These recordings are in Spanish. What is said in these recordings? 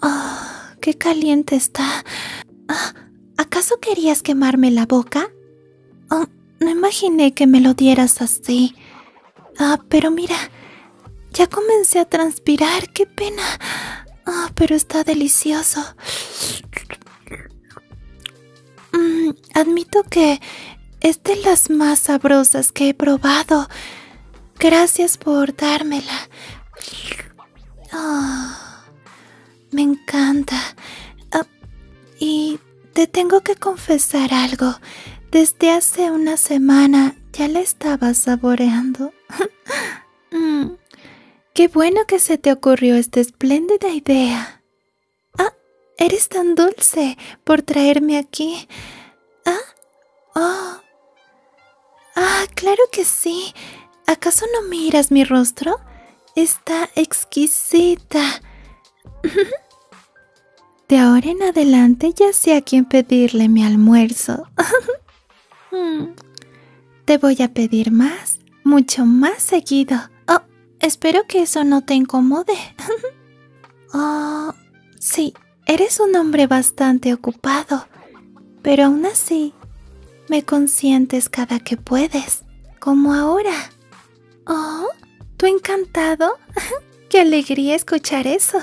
¡Ah! qué caliente está. Ah, ¿Acaso querías quemarme la boca? Oh, no imaginé que me lo dieras así. Ah, pero mira, ya comencé a transpirar, qué pena. Ah, pero está delicioso. Mm, admito que es de las más sabrosas que he probado. Gracias por dármela. Ah. Me encanta. Ah, y te tengo que confesar algo. Desde hace una semana ya la estaba saboreando. Mm, qué bueno que se te ocurrió esta espléndida idea. Ah, eres tan dulce por traerme aquí. Ah, oh. Ah, claro que sí. ¿Acaso no miras mi rostro? Está exquisita. De ahora en adelante ya sé a quién pedirle mi almuerzo. Hmm. te voy a pedir más, mucho más seguido. Oh, espero que eso no te incomode. oh, sí, eres un hombre bastante ocupado, pero aún así me consientes cada que puedes, como ahora. Oh, tú encantado. Qué alegría escuchar eso.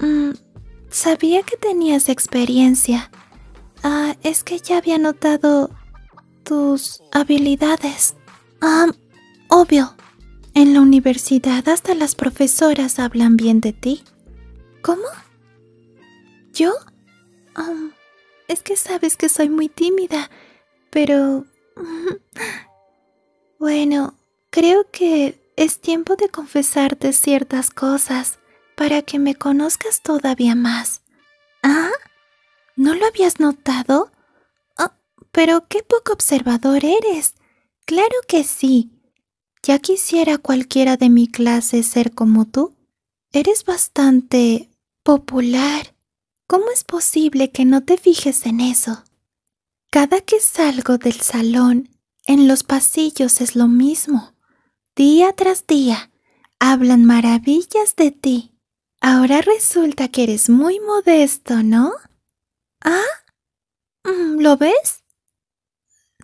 Mm, Sabía que tenías experiencia. Ah, es que ya había notado tus habilidades. Ah, obvio. En la universidad hasta las profesoras hablan bien de ti. ¿Cómo? ¿Yo? Ah, es que sabes que soy muy tímida, pero... bueno, creo que es tiempo de confesarte ciertas cosas para que me conozcas todavía más. ¿Ah? ¿No lo habías notado? Oh, pero qué poco observador eres. Claro que sí. Ya quisiera cualquiera de mi clase ser como tú. Eres bastante popular. ¿Cómo es posible que no te fijes en eso? Cada que salgo del salón, en los pasillos es lo mismo. Día tras día, hablan maravillas de ti. Ahora resulta que eres muy modesto, ¿no? ¿Ah? Mm, ¿Lo ves?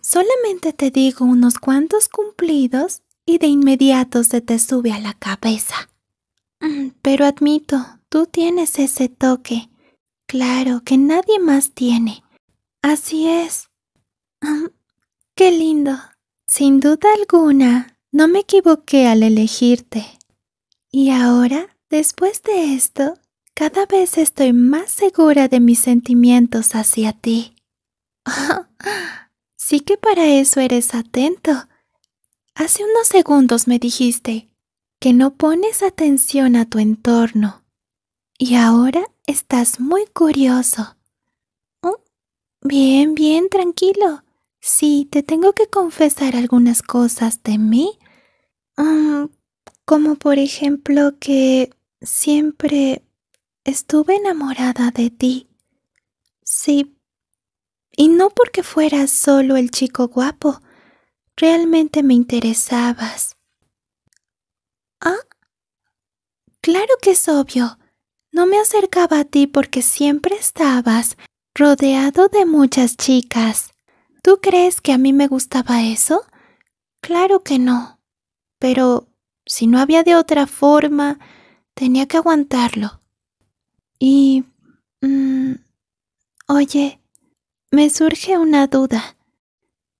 Solamente te digo unos cuantos cumplidos y de inmediato se te sube a la cabeza. Mm, pero admito, tú tienes ese toque. Claro, que nadie más tiene. Así es. Mm, qué lindo. Sin duda alguna, no me equivoqué al elegirte. Y ahora Después de esto, cada vez estoy más segura de mis sentimientos hacia ti. sí que para eso eres atento. Hace unos segundos me dijiste que no pones atención a tu entorno y ahora estás muy curioso. Oh, bien, bien, tranquilo. Sí, te tengo que confesar algunas cosas de mí. Mm, como por ejemplo que Siempre estuve enamorada de ti. Sí. Y no porque fueras solo el chico guapo. Realmente me interesabas. ¿Ah? Claro que es obvio. No me acercaba a ti porque siempre estabas rodeado de muchas chicas. ¿Tú crees que a mí me gustaba eso? Claro que no. Pero si no había de otra forma, Tenía que aguantarlo. Y... Mm, oye, me surge una duda,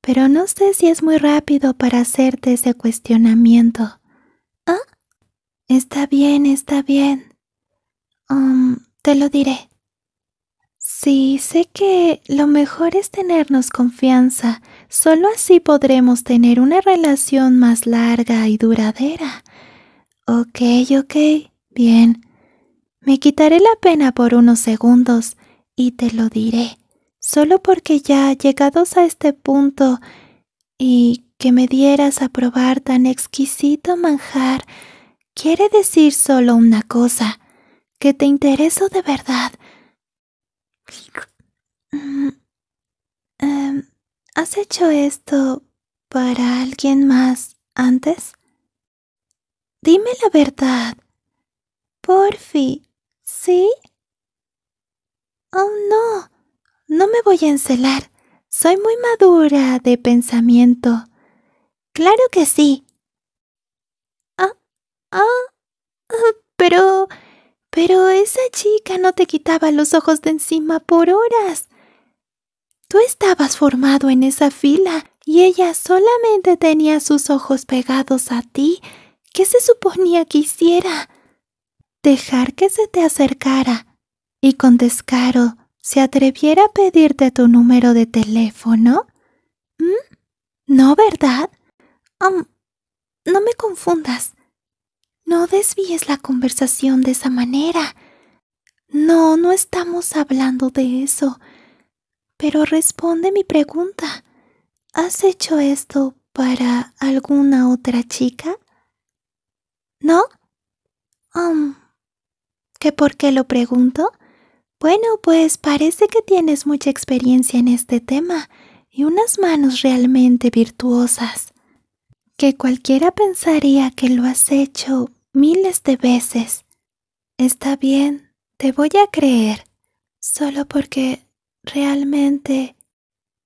pero no sé si es muy rápido para hacerte ese cuestionamiento. ¿Ah? Está bien, está bien. Um, te lo diré. Sí, sé que lo mejor es tenernos confianza. Solo así podremos tener una relación más larga y duradera. Ok, ok. Bien, me quitaré la pena por unos segundos y te lo diré, solo porque ya llegados a este punto y que me dieras a probar tan exquisito manjar, quiere decir solo una cosa, que te intereso de verdad. Mm, em, ¿Has hecho esto para alguien más antes? Dime la verdad, Porfi, ¿sí? Oh, no, no me voy a encelar. Soy muy madura de pensamiento. Claro que sí. Ah, ah, pero... Pero esa chica no te quitaba los ojos de encima por horas. Tú estabas formado en esa fila y ella solamente tenía sus ojos pegados a ti. ¿Qué se suponía que hiciera? dejar que se te acercara y con descaro se atreviera a pedirte tu número de teléfono? ¿Mm? ¿No, verdad? Um, no me confundas. No desvíes la conversación de esa manera. No, no estamos hablando de eso. Pero responde mi pregunta. ¿Has hecho esto para alguna otra chica? ¿No? Um, por qué lo pregunto? Bueno, pues parece que tienes mucha experiencia en este tema y unas manos realmente virtuosas, que cualquiera pensaría que lo has hecho miles de veces. Está bien, te voy a creer, solo porque realmente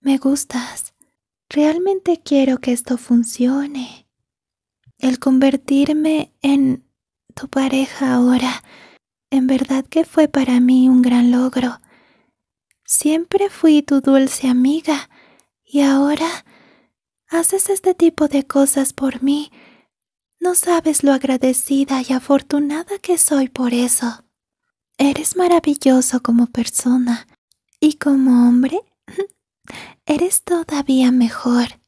me gustas. Realmente quiero que esto funcione. El convertirme en tu pareja ahora en verdad que fue para mí un gran logro. Siempre fui tu dulce amiga y ahora haces este tipo de cosas por mí. No sabes lo agradecida y afortunada que soy por eso. Eres maravilloso como persona y como hombre eres todavía mejor.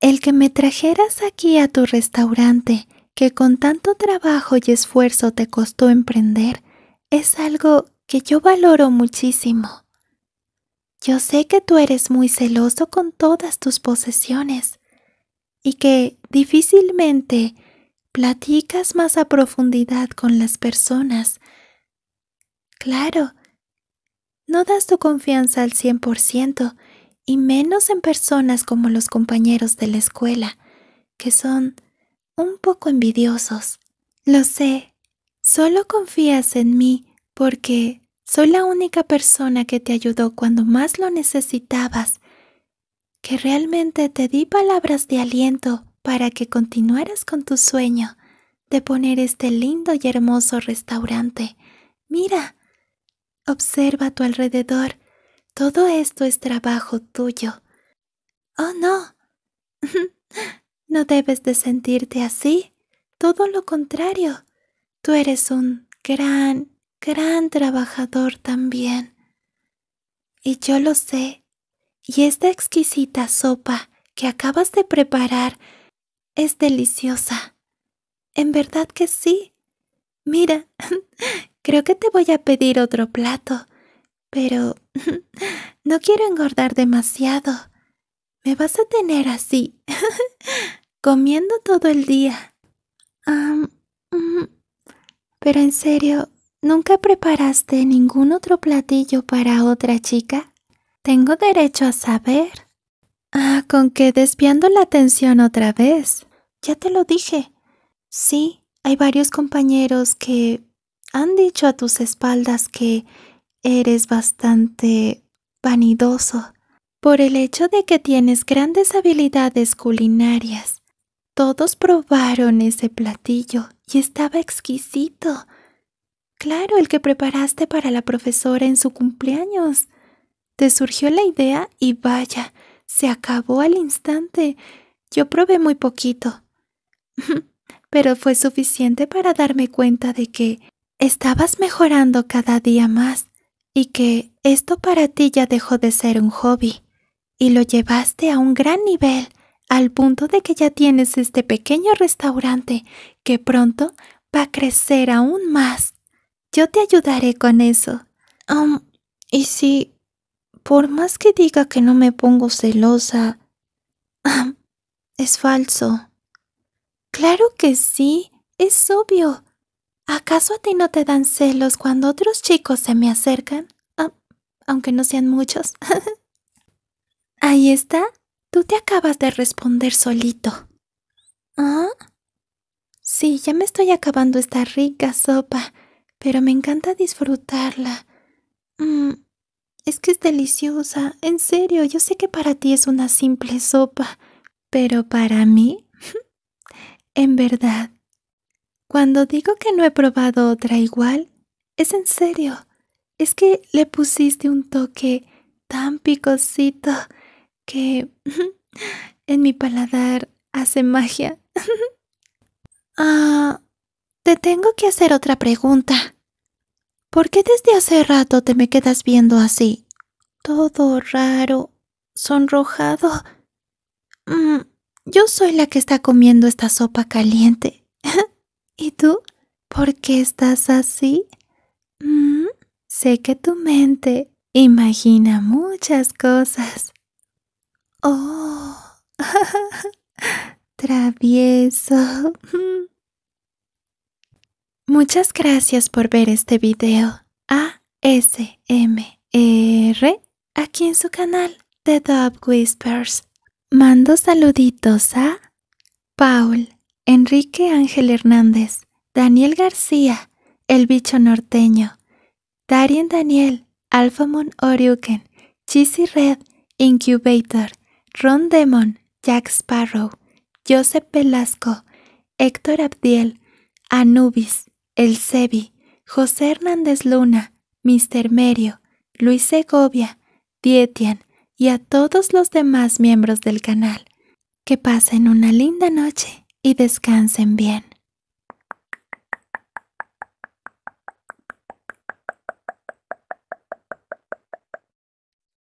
El que me trajeras aquí a tu restaurante, que con tanto trabajo y esfuerzo te costó emprender, es algo que yo valoro muchísimo. Yo sé que tú eres muy celoso con todas tus posesiones y que difícilmente platicas más a profundidad con las personas. Claro, no das tu confianza al 100% y menos en personas como los compañeros de la escuela, que son un poco envidiosos. Lo sé, Solo confías en mí porque soy la única persona que te ayudó cuando más lo necesitabas, que realmente te di palabras de aliento para que continuaras con tu sueño de poner este lindo y hermoso restaurante. Mira, observa a tu alrededor. Todo esto es trabajo tuyo. Oh, no. no debes de sentirte así. Todo lo contrario. Tú eres un gran, gran trabajador también. Y yo lo sé. Y esta exquisita sopa que acabas de preparar es deliciosa. En verdad que sí. Mira, creo que te voy a pedir otro plato, pero no quiero engordar demasiado. Me vas a tener así, comiendo todo el día. Mm, pero en serio, ¿nunca preparaste ningún otro platillo para otra chica? Tengo derecho a saber. Ah, con que desviando la atención otra vez. Ya te lo dije. Sí, hay varios compañeros que han dicho a tus espaldas que eres bastante vanidoso por el hecho de que tienes grandes habilidades culinarias. Todos probaron ese platillo y estaba exquisito. Claro, el que preparaste para la profesora en su cumpleaños. Te surgió la idea y vaya, se acabó al instante. Yo probé muy poquito. Pero fue suficiente para darme cuenta de que estabas mejorando cada día más y que esto para ti ya dejó de ser un hobby y lo llevaste a un gran nivel al punto de que ya tienes este pequeño restaurante que pronto va a crecer aún más. Yo te ayudaré con eso. y si, por más que diga que no me pongo celosa, es falso. Claro que sí, es obvio. ¿Acaso a ti no te dan celos cuando otros chicos se me acercan? aunque no sean muchos. Ahí está, Tú te acabas de responder solito. ¿Ah? Sí, ya me estoy acabando esta rica sopa, pero me encanta disfrutarla. Mm, es que es deliciosa, en serio, yo sé que para ti es una simple sopa, pero para mí, en verdad, cuando digo que no he probado otra igual, es en serio, es que le pusiste un toque tan picosito que en mi paladar hace magia. ah, te tengo que hacer otra pregunta. ¿Por qué desde hace rato te me quedas viendo así? Todo raro, sonrojado. Mm, yo soy la que está comiendo esta sopa caliente. ¿Y tú? ¿Por qué estás así? Mm, sé que tu mente imagina muchas cosas. Oh, travieso. Muchas gracias por ver este video ASMR aquí en su canal The Dove Whispers. Mando saluditos a Paul, Enrique Ángel Hernández, Daniel García, El Bicho Norteño, Darien Daniel, Alphamon Oriuken, Chisi Red, Incubator, Ron Demon, Jack Sparrow, Joseph Velasco, Héctor Abdiel, Anubis, El Sebi, José Hernández Luna, Mr. Merio, Luis Segovia, Dietian y a todos los demás miembros del canal. Que pasen una linda noche y descansen bien.